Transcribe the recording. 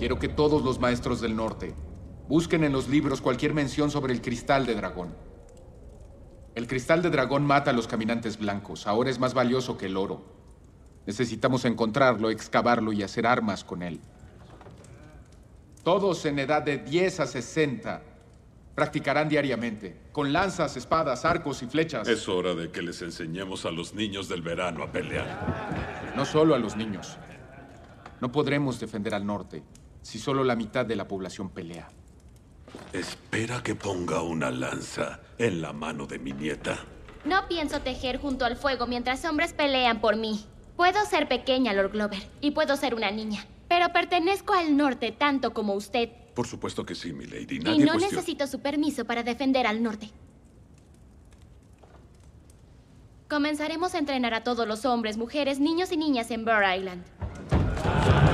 Quiero que todos los maestros del norte busquen en los libros cualquier mención sobre el cristal de dragón. El cristal de dragón mata a los caminantes blancos. Ahora es más valioso que el oro. Necesitamos encontrarlo, excavarlo y hacer armas con él. Todos en edad de 10 a 60 practicarán diariamente, con lanzas, espadas, arcos y flechas. Es hora de que les enseñemos a los niños del verano a pelear. No solo a los niños. No podremos defender al norte si solo la mitad de la población pelea? Espera que ponga una lanza en la mano de mi nieta. No pienso tejer junto al fuego mientras hombres pelean por mí. Puedo ser pequeña, Lord Glover, y puedo ser una niña, pero pertenezco al norte tanto como usted. Por supuesto que sí, mi lady. y no necesito su permiso para defender al norte. Comenzaremos a entrenar a todos los hombres, mujeres, niños y niñas en Burr Island.